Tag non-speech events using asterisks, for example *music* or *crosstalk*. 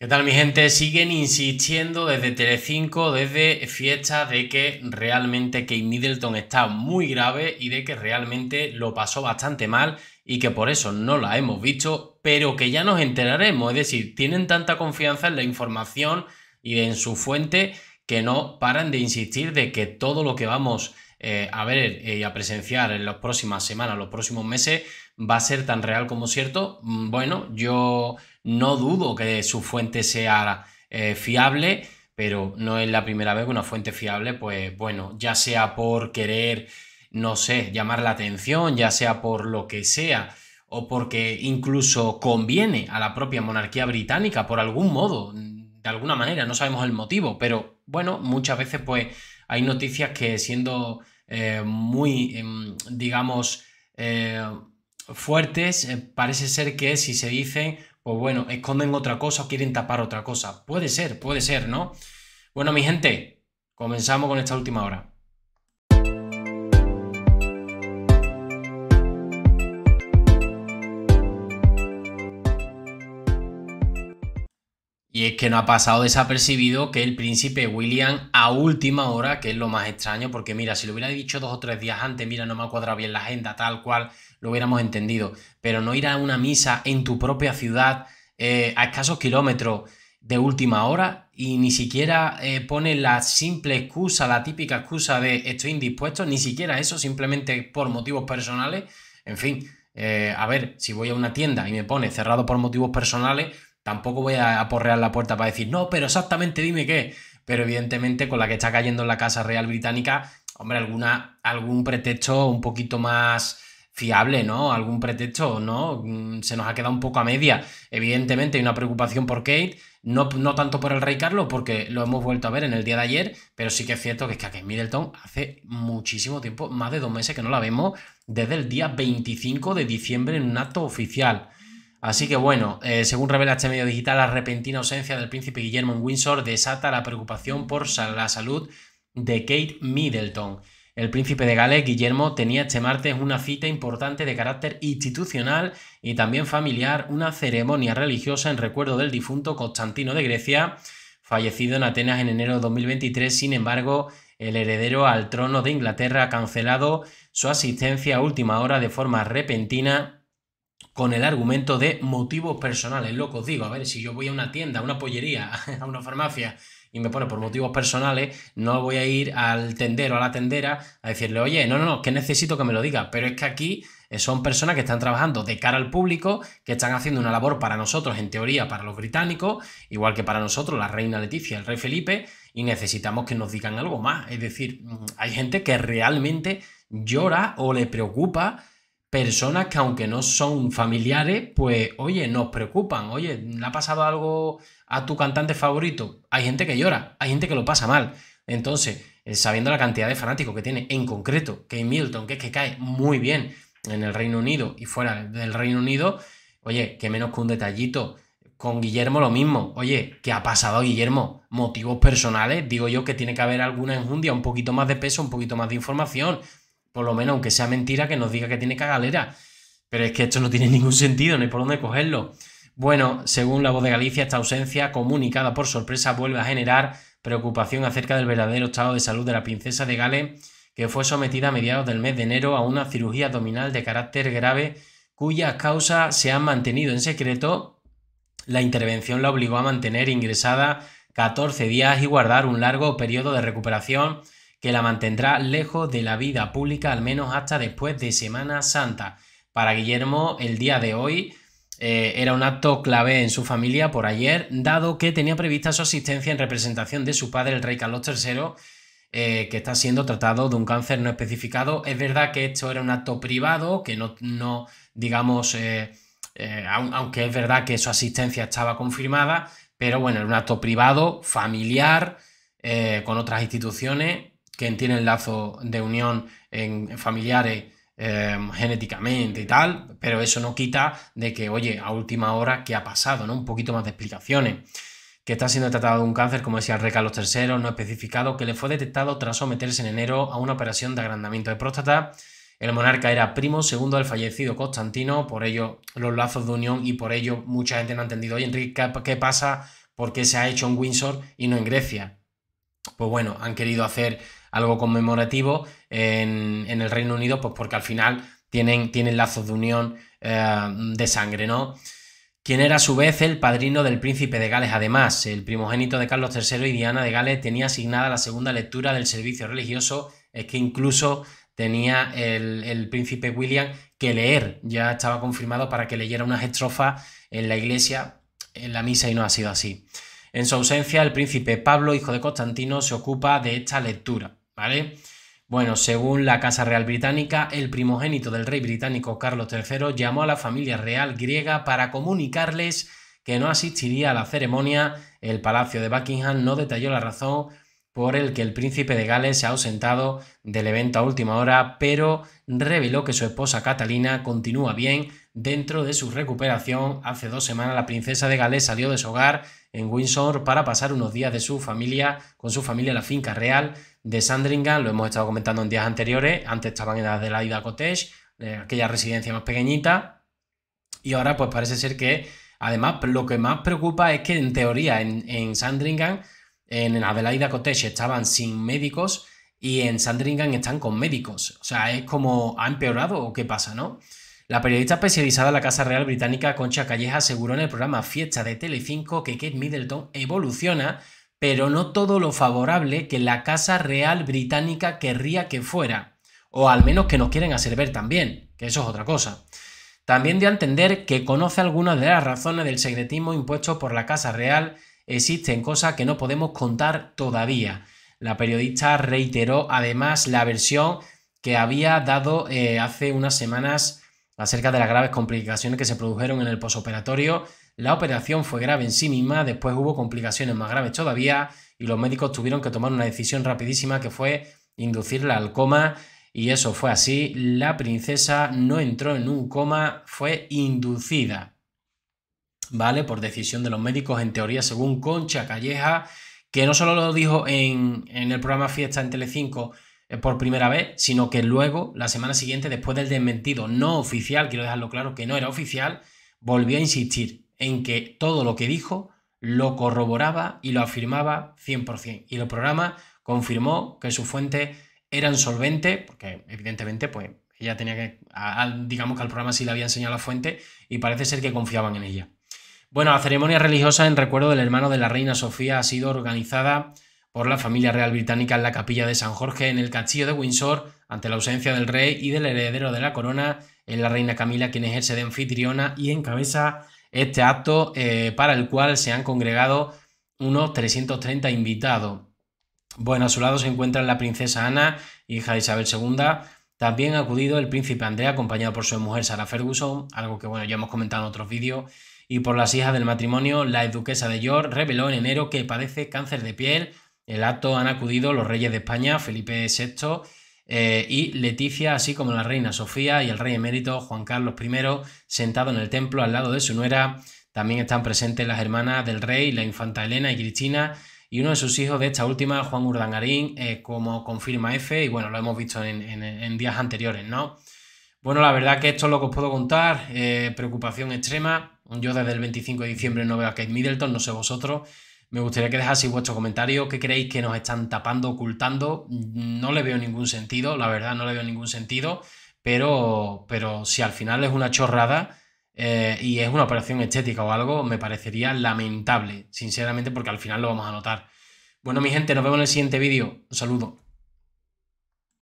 ¿Qué tal mi gente? Siguen insistiendo desde Telecinco, desde Fiesta, de que realmente Kate Middleton está muy grave y de que realmente lo pasó bastante mal y que por eso no la hemos visto, pero que ya nos enteraremos. Es decir, tienen tanta confianza en la información y en su fuente que no paran de insistir de que todo lo que vamos eh, a ver eh, y a presenciar en las próximas semanas, los próximos meses, va a ser tan real como cierto. Mm, bueno, yo no dudo que su fuente sea eh, fiable, pero no es la primera vez que una fuente fiable, pues bueno, ya sea por querer, no sé, llamar la atención, ya sea por lo que sea o porque incluso conviene a la propia monarquía británica por algún modo, mm, de alguna manera, no sabemos el motivo, pero bueno, muchas veces pues hay noticias que siendo eh, muy, em, digamos, eh, fuertes, eh, parece ser que si se dicen, pues bueno, esconden otra cosa o quieren tapar otra cosa. Puede ser, puede ser, ¿no? Bueno, mi gente, comenzamos con esta última hora. Y es que no ha pasado desapercibido que el príncipe William a última hora, que es lo más extraño, porque mira, si lo hubiera dicho dos o tres días antes, mira, no me ha cuadrado bien la agenda, tal cual, lo hubiéramos entendido. Pero no ir a una misa en tu propia ciudad, eh, a escasos kilómetros de última hora, y ni siquiera eh, pone la simple excusa, la típica excusa de estoy indispuesto, ni siquiera eso, simplemente por motivos personales, en fin. Eh, a ver, si voy a una tienda y me pone cerrado por motivos personales, Tampoco voy a aporrear la puerta para decir, no, pero exactamente dime qué. Pero evidentemente con la que está cayendo en la Casa Real Británica, hombre, alguna, algún pretexto un poquito más fiable, ¿no? Algún pretexto, ¿no? Mm, se nos ha quedado un poco a media. Evidentemente hay una preocupación por Kate, no, no, tanto por el Rey Carlos, porque lo hemos vuelto a ver en el día de ayer, pero sí que es cierto que es que Kate Middleton hace muchísimo tiempo, más de dos meses que no la vemos, desde el día 25 de diciembre en un acto oficial. Así que bueno, eh, según revela este medio digital, la repentina ausencia del príncipe Guillermo en Windsor desata la preocupación por la salud de Kate Middleton. El príncipe de Gales, Guillermo, tenía este martes una cita importante de carácter institucional y también familiar, una ceremonia religiosa en recuerdo del difunto Constantino de Grecia, fallecido en Atenas en enero de 2023. Sin embargo, el heredero al trono de Inglaterra ha cancelado su asistencia a última hora de forma repentina con el argumento de motivos personales. loco, os digo, a ver, si yo voy a una tienda, a una pollería, *laughs* a una farmacia y me pone por motivos personales, no voy a ir al tendero, a la tendera, a decirle, oye, no, no, no, que necesito que me lo diga. Pero es que aquí eh, son personas que están trabajando de cara al público, que están haciendo una labor para nosotros, en teoría, para los británicos, igual que para nosotros, la reina Leticia, el rey Felipe, y necesitamos que nos digan algo más. Es decir, mm, hay gente que realmente llora o le preocupa personas que aunque no son familiares, pues oye, nos preocupan, oye, ¿le ha pasado algo a tu cantante favorito? Hay gente que llora, hay gente que lo pasa mal. Entonces, eh, sabiendo la cantidad de fanáticos que tiene, en concreto, que Milton, que es que cae muy bien en el Reino Unido y fuera del Reino Unido, oye, que menos que un detallito. Con Guillermo lo mismo. Oye, ¿qué ha pasado, Guillermo? Motivos personales. Digo yo que tiene que haber alguna enjundia, un poquito más de peso, un poquito más de información, por lo menos, aunque sea mentira, que nos diga que tiene cagalera. Pero es que esto no tiene ningún sentido, no hay por dónde cogerlo. Bueno, según la voz de Galicia, esta ausencia, comunicada por sorpresa, vuelve a generar preocupación acerca del verdadero estado de salud de la princesa de Gales, que fue sometida a mediados del mes de enero a una cirugía abdominal de carácter grave, cuyas causas se han mantenido en secreto. La intervención la obligó a mantener ingresada 14 días y guardar un largo periodo de recuperación que la mantendrá lejos de la vida pública al menos hasta después de Semana Santa. Para Guillermo, el día de hoy eh, era un acto clave en su familia por ayer, dado que tenía prevista su asistencia en representación de su padre, el rey Carlos III, eh, que está siendo tratado de un cáncer no especificado. Es verdad que esto era un acto privado, que no, digamos, eh, aunque es verdad que su asistencia estaba confirmada, pero bueno, era un acto privado, familiar, con otras instituciones, quien tienen lazo de unión en familiares em, genéticamente y tal, pero eso no quita de que, oye, a última hora, ¿qué ha pasado? ¿no? Un poquito más de explicaciones. Que está siendo tratado de un cáncer, como decía Reca, los terceros, no especificado, que le fue detectado tras someterse en enero a una operación de agrandamiento de próstata. El monarca era primo segundo del fallecido Constantino, por ello los lazos de unión y por ello mucha gente no ha entendido, oye, Enrique, ¿qué pasa? ¿Por qué se ha hecho en Windsor y no en Grecia? Pues bueno, han querido hacer algo conmemorativo en, el Reino Unido, pues porque al final tienen, tienen lazos de unión eh, de sangre, ¿no? Quien era a su vez el padrino del príncipe de Gales. Además, el primogénito de Carlos III y Diana de Gales tenía asignada la segunda lectura del servicio religioso, es que incluso tenía el, el, príncipe William que leer, ya estaba confirmado para que leyera unas estrofas en la iglesia, en la misa, y no ha sido así. En su ausencia, el príncipe Pablo, hijo de Constantino, se ocupa de esta lectura. ¿vale? Bueno, según la Casa Real Británica, el primogénito del rey británico Carlos III llamó a la familia real griega para comunicarles que no asistiría a la ceremonia. El Palacio de Buckingham no detalló la razón por el que el príncipe de Gales se ha ausentado del evento a última hora, pero reveló que su esposa Catalina continúa bien dentro de su recuperación. Hace dos semanas la princesa de Gales salió de su hogar en Windsor para pasar unos días de su familia, con su familia en la finca real de Sandringham. Lo hemos estado comentando en días anteriores. Antes estaban en Adelaida Cottage, eh, aquella residencia más pequeñita. Y ahora pues parece ser que, además, lo que más preocupa es que en teoría en, en Sandringham, en Adelaida Cottage estaban sin médicos y en Sandringham están con médicos. O sea, es como ha empeorado o qué pasa, ¿no? La periodista especializada en la Casa Real Británica Concha Calleja aseguró en el programa Fiesta de Telecinco que Kate Middleton evoluciona, pero no todo lo favorable que la Casa Real Británica querría que fuera, o al menos que nos quieren hacer ver también, que eso es otra cosa. También de entender que conoce algunas de las razones del secretismo impuesto por la Casa Real, existen cosas que no podemos contar todavía. La periodista reiteró además la versión que había dado eh, hace unas semanas acerca de las graves complicaciones que se produjeron en el posoperatorio. La operación fue grave en sí misma, después hubo complicaciones más graves todavía y los médicos tuvieron que tomar una decisión rapidísima que fue inducirla al coma y eso fue así. La princesa no entró en un coma, fue inducida, ¿vale? Por decisión de los médicos, en teoría, según Concha Calleja, que no solo lo dijo en, el programa Fiesta en Telecinco, 5 eh, por primera vez, sino que luego, la semana siguiente, después del desmentido no oficial, quiero dejarlo claro que no era oficial, volvió a insistir en que todo lo que dijo lo corroboraba y lo afirmaba 100%. Y el programa confirmó que su fuente era insolvente, porque evidentemente, pues ella tenía que, digamos que al programa sí le había enseñado la fuente y parece ser que confiaban en ella. Bueno, la ceremonia religiosa en recuerdo del hermano de la reina Sofía ha sido organizada por la familia real británica en la capilla de San Jorge en el castillo de Windsor, ante la ausencia del rey y del heredero de la corona, en la reina Camila, quien ejerce de anfitriona y encabeza este acto eh, para el cual se han congregado unos 330 invitados. Bueno, a su lado se encuentra la princesa Ana, hija de Isabel II. También ha acudido el príncipe Andrea, acompañado por su mujer Sara Ferguson, algo que bueno, ya hemos comentado en otros vídeos, y por las hijas del matrimonio, la duquesa de York reveló en enero que padece cáncer de piel, el acto han acudido los reyes de España, Felipe VI eh, y Leticia, así como la reina Sofía y el rey emérito Juan Carlos I, sentado en el templo al lado de su nuera. También están presentes las hermanas del rey, la infanta Elena y Cristina, y uno de sus hijos de esta última, Juan Urdangarín, eh, como confirma F, y bueno, lo hemos visto en, días anteriores, ¿no? Bueno, la verdad que esto es lo que os puedo contar, eh, preocupación extrema. Yo desde el 25 de diciembre no veo a Kate Middleton, no sé vosotros. Me gustaría que dejaseis vuestro comentario, qué creéis que nos están tapando, ocultando. Mm, no le veo ningún sentido, la verdad no le veo ningún sentido, pero, pero si al final es una chorrada eh, y es una operación estética o algo, me parecería lamentable, sinceramente, porque al final lo vamos a notar. Bueno, mi gente, nos vemos en el siguiente vídeo. Un saludo.